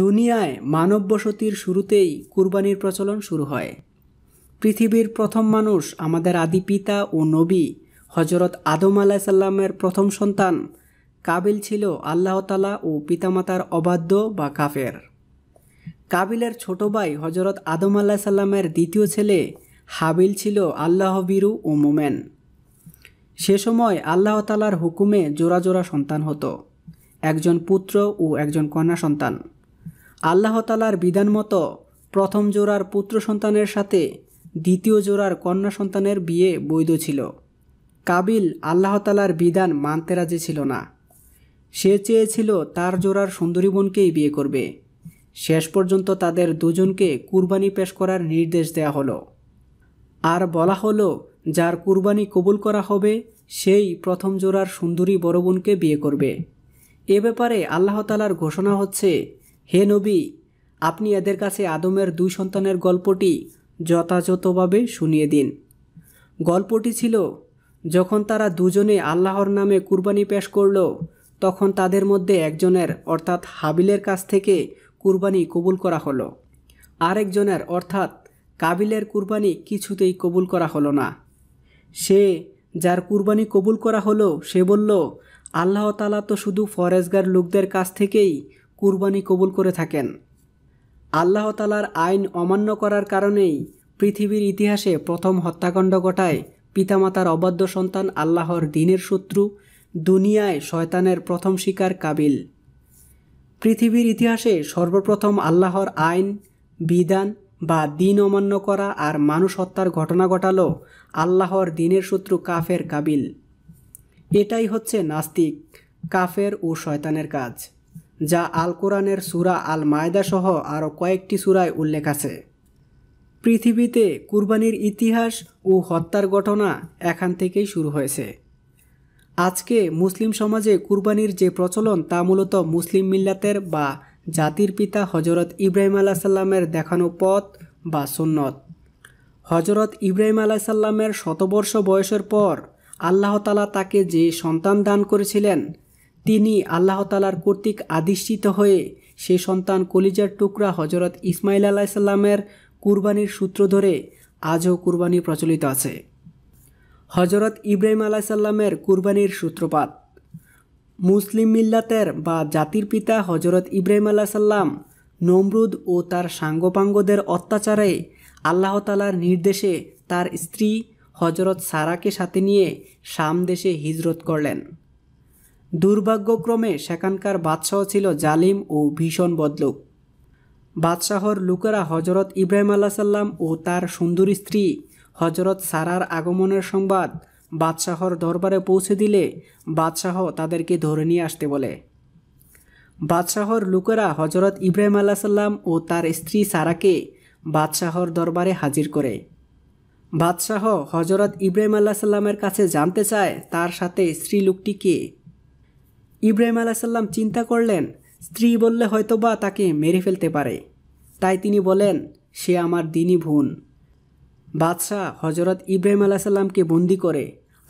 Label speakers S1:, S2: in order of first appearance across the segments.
S1: দুনিয়ায় মানব বসতির শুরুতেই কুরবানির প্রচলন শুরু হয় পৃথিবীর প্রথম মানুষ আমাদের আদি পিতা ও নবী হজরত আদম সাল্লামের প্রথম সন্তান কাবিল ছিল আল্লাহতালা ও পিতামাতার অবাধ্য বা কাফের কাবিলের ছোট ভাই হজরত আদম আল্লাহ সাল্লামের দ্বিতীয় ছেলে হাবিল ছিল আল্লাহ বিরু ও মোমেন সে সময় আল্লাহতালার হুকুমে জোড়া জোড়া সন্তান হতো একজন পুত্র ও একজন কন্যা সন্তান আল্লাহ তালার বিধান মতো প্রথম জোড়ার পুত্র সন্তানের সাথে দ্বিতীয় জোড়ার কন্যা সন্তানের বিয়ে বৈধ ছিল কাবিল আল্লাহ তালার বিধান মানতে রাজি ছিল না সে চেয়েছিল তার জোড়ার সুন্দরী বোনকেই বিয়ে করবে শেষ পর্যন্ত তাদের দুজনকে কুরবানি পেশ করার নির্দেশ দেয়া হলো আর বলা হলো যার কুরবানি কবুল করা হবে সেই প্রথম জোড়ার সুন্দরী বড় বোনকে বিয়ে করবে এ ব্যাপারে আল্লাহ তালার ঘোষণা হচ্ছে হে নবী আপনি এদের কাছে আদমের দুই সন্তানের গল্পটি যথাযথভাবে শুনিয়ে দিন গল্পটি ছিল যখন তারা দুজনে আল্লাহর নামে কুরবানি পেশ করল তখন তাদের মধ্যে একজনের অর্থাৎ হাবিলের কাছ থেকে কুরবানি কবুল করা হলো আরেকজনের অর্থাৎ কাবিলের কুরবানি কিছুতেই কবুল করা হলো না সে যার কুরবানি কবুল করা হলো সে বলল আল্লাহ তালা তো শুধু ফরেজগার লোকদের কাছ থেকেই কুরবানি কবুল করে থাকেন আল্লাহ তালার আইন অমান্য করার কারণেই পৃথিবীর ইতিহাসে প্রথম হত্যাকাণ্ড ঘটায় পিতামাতার অবাধ্য সন্তান আল্লাহর দিনের শত্রু দুনিয়ায় শয়তানের প্রথম শিকার কাবিল পৃথিবীর ইতিহাসে সর্বপ্রথম আল্লাহর আইন বিধান বা দিন অমান্য করা আর মানুষ হত্যার ঘটনা ঘটালো আল্লাহর দিনের শত্রু কাফের কাবিল এটাই হচ্ছে নাস্তিক কাফের ও শয়তানের কাজ যা আল কোরআনের সুরা আল মায়দা সহ আরও কয়েকটি সুরায় উল্লেখ আছে পৃথিবীতে কুরবানির ইতিহাস ও হত্যার ঘটনা এখান থেকেই শুরু হয়েছে আজকে মুসলিম সমাজে কুরবানির যে প্রচলন তা মূলত মুসলিম মিল্লাতের বা জাতির পিতা হজরত ইব্রাহিম আলাহ সাল্লামের দেখানো পথ বা সুন্নত হজরত ইব্রাহিম আলাহ সাল্লামের শতবর্ষ বয়সের পর আল্লাহতালা তাকে যে সন্তান দান করেছিলেন তিনি আল্লাহ তালার কর্তৃক আদিষ্ঠিত হয়ে সে সন্তান কলিজার টুকরা হজরত ইসমাইল আলাইসাল্লামের কুরবানির সূত্র ধরে আজও কুরবানি প্রচলিত আছে হজরত ইব্রাহিম আলাইসাল্লামের কুরবানির সূত্রপাত মুসলিম মিল্লাতের বা জাতির পিতা হজরত ইব্রাহিম আলাইসাল্লাম নমরুদ ও তার সাঙ্গপাঙ্গদের অত্যাচারে আল্লাহ তালার নির্দেশে তার স্ত্রী হজরত সারাকে সাথে নিয়ে শাম দেশে হিজরত করলেন দুর্ভাগ্যক্রমে সেখানকার বাদশাহ ছিল জালিম ও ভীষণ বদলুক বাদশাহর লোকেরা হজরত ইব্রাহিম আল্লাহ সাল্লাম ও তার সুন্দরী স্ত্রী হজরত সারার আগমনের সংবাদ বাদশাহর দরবারে পৌঁছে দিলে বাদশাহ তাদেরকে ধরে নিয়ে আসতে বলে বাদশাহর লোকেরা হজরত ইব্রাহিম আল্লাহ সাল্লাম ও তার স্ত্রী সারাকে বাদশাহর দরবারে হাজির করে বাদশাহ হজরত ইব্রাহিম আল্লাহ সাল্লামের কাছে জানতে চায় তার সাথে স্ত্রী লোকটি কে ইব্রাহিম আলাইসাল্লাম চিন্তা করলেন স্ত্রী বললে হয়তো বা তাকে মেরে ফেলতে পারে তাই তিনি বলেন সে আমার দিনই ভুন বাদশাহ হজরত ইব্রাহিম আলাইসাল্লামকে বন্দি করে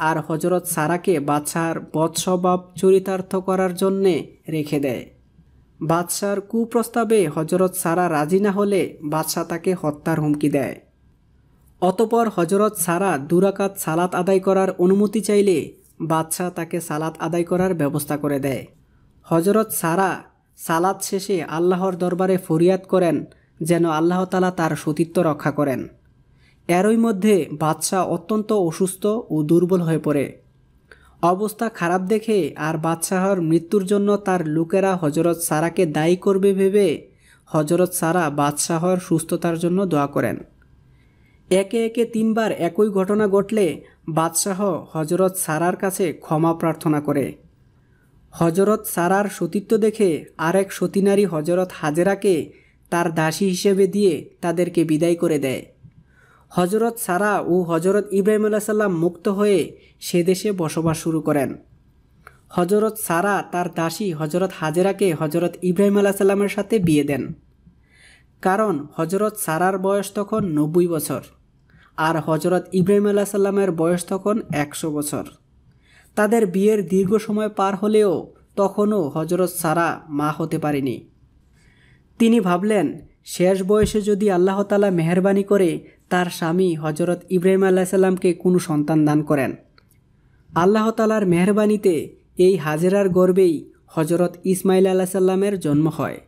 S1: আর হজরত সারাকে বাদশাহর বৎসবাব চরিতার্থ করার জন্যে রেখে দেয় বাদশার কুপ্রস্তাবে হজরত সারা রাজি না হলে বাদশাহ তাকে হত্যার হুমকি দেয় অতপর হজরত সারা দুরাকাত সালাত আদায় করার অনুমতি চাইলে বাদশাহ তাকে সালাত আদায় করার ব্যবস্থা করে দেয় হজরত সারা সালাত শেষে আল্লাহর দরবারে ফরিয়াদ করেন যেন আল্লাহ তালা তার সতীত্ব রক্ষা করেন এরই মধ্যে বাদশাহ অত্যন্ত অসুস্থ ও দুর্বল হয়ে পড়ে অবস্থা খারাপ দেখে আর বাদশাহর মৃত্যুর জন্য তার লোকেরা হজরত সারাকে দায়ী করবে ভেবে হজরত সারা বাদশাহর সুস্থতার জন্য দোয়া করেন একে একে তিনবার একই ঘটনা ঘটলে বাদশাহ হজরত সারার কাছে ক্ষমা প্রার্থনা করে হজরত সারার সতীত্ব দেখে আরেক সতীনারী হজরত হাজেরাকে তার দাসী হিসেবে দিয়ে তাদেরকে বিদায় করে দেয় হজরত সারা ও হজরত ইব্রাহিম সাল্লাম মুক্ত হয়ে সে দেশে বসবাস শুরু করেন হজরত সারা তার দাসী হজরত হাজেরাকে হজরত ইব্রাহিম সাল্লামের সাথে বিয়ে দেন কারণ হজরত সারার বয়স তখন নব্বই বছর আর হজরত ইব্রাহিম আল্লাহ সাল্লামের বয়স তখন একশো বছর তাদের বিয়ের দীর্ঘ সময় পার হলেও তখনও হজরত সারা মা হতে পারেনি তিনি ভাবলেন শেষ বয়সে যদি আল্লাহ তালা মেহরবানি করে তার স্বামী হজরত ইব্রাহিম আল্লাহ সাল্লামকে কোনো সন্তান দান করেন আল্লাহ তালার মেহরবানিতে এই হাজেরার গর্বেই হজরত ইসমাইল আলাহ সাল্লামের জন্ম হয়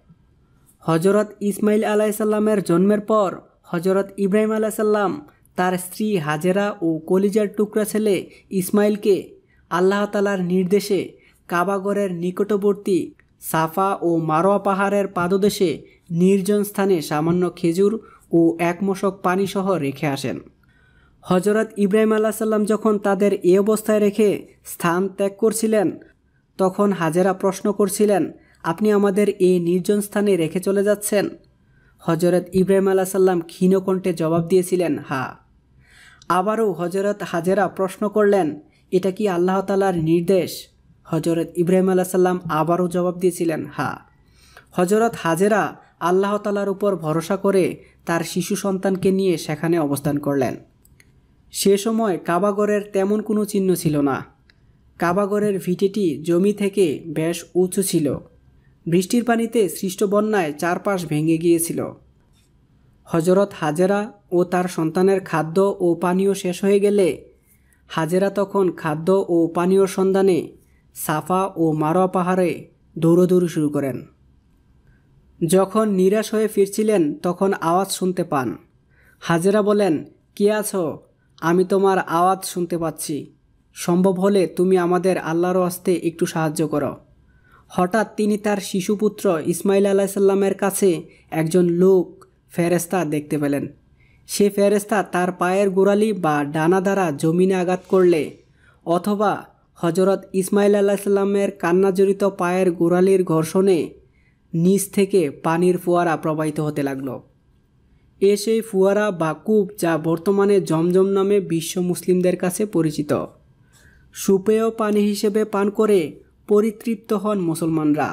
S1: হজরত ইসমাইল আলাহ সাল্লামের জন্মের পর হজরত ইব্রাহিম আলাহ সাল্লাম তার স্ত্রী হাজেরা ও কলিজার টুকরা ছেলে ইসমাইলকে আল্লাহ তালার নির্দেশে কাবাগরের নিকটবর্তী সাফা ও মারোয়া পাহাড়ের পাদদেশে নির্জন স্থানে সামান্য খেজুর ও একমশক পানিসহ রেখে আসেন হজরত ইব্রাহিম আল্লাহ সাল্লাম যখন তাদের এ অবস্থায় রেখে স্থান ত্যাগ করছিলেন তখন হাজেরা প্রশ্ন করছিলেন আপনি আমাদের এই নির্জন স্থানে রেখে চলে যাচ্ছেন হজরত ইব্রাহিম আল্লাহ সাল্লাম ক্ষীণকণ্ঠে জবাব দিয়েছিলেন হা হ্যাঁ। আবারও হজরত হাজেরা প্রশ্ন করলেন এটা কি আল্লাহ তালার নির্দেশ হজরত ইব্রাহিম আল্লাহ সাল্লাম আবারও জবাব দিয়েছিলেন হা হজরত হাজেরা আল্লাহ তালার উপর ভরসা করে তার শিশু সন্তানকে নিয়ে সেখানে অবস্থান করলেন সে সময় কাবাগরের তেমন কোনো চিহ্ন ছিল না কাবাগরের ভিটেটি জমি থেকে বেশ উঁচু ছিল বৃষ্টির পানিতে সৃষ্ট বন্যায় চারপাশ ভেঙে গিয়েছিল হজরত হাজেরা ও তার সন্তানের খাদ্য ও পানীয় শেষ হয়ে গেলে হাজেরা তখন খাদ্য ও পানীয় সন্ধানে সাফা ও মারোয়া পাহাড়ে দৌড়দৌড়ি শুরু করেন যখন নিরাশ হয়ে ফিরছিলেন তখন আওয়াজ শুনতে পান হাজেরা বলেন কে আছো আমি তোমার আওয়াজ শুনতে পাচ্ছি সম্ভব হলে তুমি আমাদের আল্লাহর আসতে একটু সাহায্য করো হঠাৎ তিনি তার শিশুপুত্র ইসমাইল আলাহিসাল্লামের কাছে একজন লোক ফেরেস্তা দেখতে পেলেন সে ফেরেস্তা তার পায়ের গোড়ালি বা ডানা দ্বারা জমিনে আঘাত করলে অথবা হজরত ইসমাইল আলাহিসাল্লামের কান্নাজড়িত পায়ের গোড়ালির ঘর্ষণে নিচ থেকে পানির ফোয়ারা প্রবাহিত হতে লাগল এ সেই ফুয়ারা বা কূপ যা বর্তমানে জমজম নামে বিশ্ব মুসলিমদের কাছে পরিচিত সুপেয় পানি হিসেবে পান করে পরিতৃপ্ত হন মুসলমানরা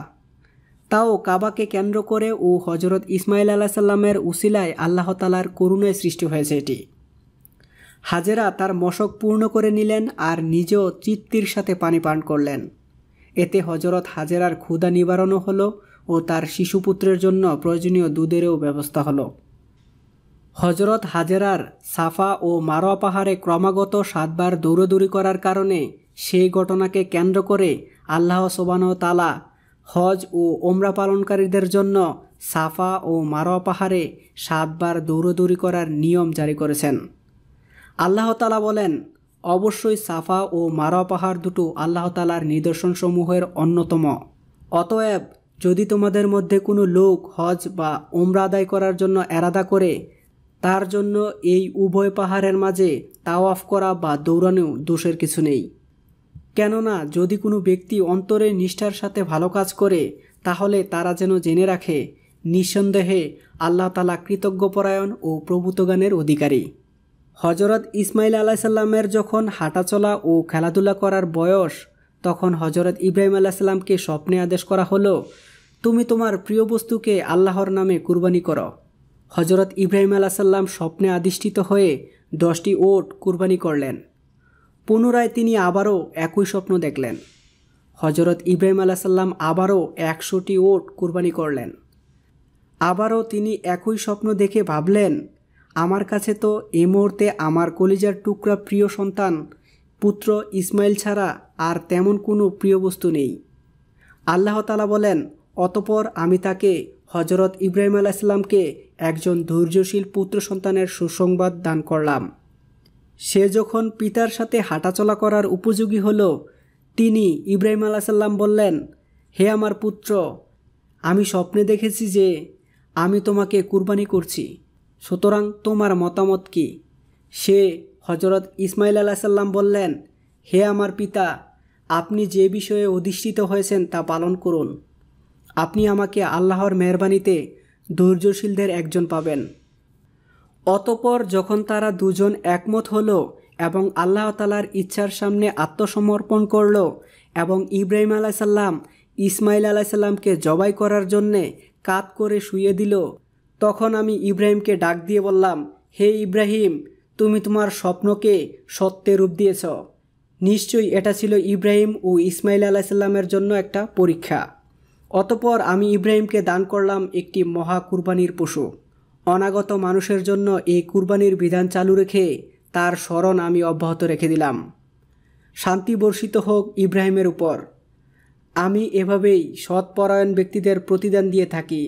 S1: তাও কাবাকে কেন্দ্র করে ও হজরত ইসমাইল আল্লাহ সাল্লামের উসিলায় আল্লাহ তালার করুণায় সৃষ্টি হয়েছে এটি হাজেরা তার মশক পূর্ণ করে নিলেন আর নিজেও চিত্তির সাথে পানি পান করলেন এতে হজরত হাজেরার ক্ষুধা নিবারণও হলো ও তার শিশুপুত্রের জন্য প্রয়োজনীয় দুধেরও ব্যবস্থা হলো হজরত হাজেরার সাফা ও মারোয়া পাহাড়ে ক্রমাগত সাতবার দৌড়দৌড়ি করার কারণে সেই ঘটনাকে কেন্দ্র করে আল্লাহ সোবানো তালা হজ ও ওমরা পালনকারীদের জন্য সাফা ও মারোয়া পাহাড়ে সাতবার দৌড়দৌড়ি করার নিয়ম জারি করেছেন আল্লাহ তালা বলেন অবশ্যই সাফা ও মারোয়া পাহাড় দুটো আল্লাহ তালার নিদর্শনসমূহের অন্যতম অতএব যদি তোমাদের মধ্যে কোনো লোক হজ বা ওমরা আদায় করার জন্য এরাদা করে তার জন্য এই উভয় পাহাড়ের মাঝে তাওয়াফ করা বা দৌড়ানো দোষের কিছু নেই কেননা যদি কোনো ব্যক্তি অন্তরে নিষ্ঠার সাথে ভালো কাজ করে তাহলে তারা যেন জেনে রাখে নিঃসন্দেহে আল্লাহ তালা কৃতজ্ঞপরায়ণ ও প্রভূতগানের অধিকারী হজরত ইসমাইল আলাইসাল্লামের যখন হাঁটাচলা ও খেলাধুলা করার বয়স তখন হজরত ইব্রাহিম আলাইসাল্লামকে স্বপ্নে আদেশ করা হলো তুমি তোমার প্রিয় বস্তুকে আল্লাহর নামে কুরবানি করো হজরত ইব্রাহিম সাল্লাম স্বপ্নে আদিষ্ঠিত হয়ে দশটি ওট কুরবানি করলেন পুনরায় তিনি আবারও একই স্বপ্ন দেখলেন হজরত ইব্রাহিম সাল্লাম আবারও একশোটি ওট কুরবানি করলেন আবারও তিনি একই স্বপ্ন দেখে ভাবলেন আমার কাছে তো এ মুহূর্তে আমার কলিজার টুকরা প্রিয় সন্তান পুত্র ইসমাইল ছাড়া আর তেমন কোনো প্রিয় বস্তু নেই আল্লাহ তালা বলেন অতপর আমি তাকে হজরত ইব্রাহিম সাল্লামকে একজন ধৈর্যশীল পুত্র সন্তানের সুসংবাদ দান করলাম সে যখন পিতার সাথে হাঁটাচলা করার উপযোগী হল তিনি ইব্রাহিম সাল্লাম বললেন হে আমার পুত্র আমি স্বপ্নে দেখেছি যে আমি তোমাকে কুরবানি করছি সুতরাং তোমার মতামত কি সে হজরত ইসমাইল সাল্লাম বললেন হে আমার পিতা আপনি যে বিষয়ে অধিষ্ঠিত হয়েছেন তা পালন করুন আপনি আমাকে আল্লাহর মেহরবানিতে ধৈর্যশীলদের একজন পাবেন অতপর যখন তারা দুজন একমত হল এবং আল্লাহ তালার ইচ্ছার সামনে আত্মসমর্পণ করল এবং ইব্রাহিম আলাইসাল্লাম ইসমাইল আলাইসাল্লামকে জবাই করার জন্যে কাত করে শুয়ে দিল তখন আমি ইব্রাহিমকে ডাক দিয়ে বললাম হে ইব্রাহিম তুমি তোমার স্বপ্নকে সত্যে রূপ দিয়েছ নিশ্চয়ই এটা ছিল ইব্রাহিম ও ইসমাইল আলাইসাল্লামের জন্য একটা পরীক্ষা অতপর আমি ইব্রাহিমকে দান করলাম একটি মহা কুরবানির পশু অনাগত মানুষের জন্য এই কুরবানির বিধান চালু রেখে তার স্মরণ আমি অব্যাহত রেখে দিলাম শান্তি বর্ষিত হোক ইব্রাহিমের উপর আমি এভাবেই সৎপরায়ণ ব্যক্তিদের প্রতিদান দিয়ে থাকি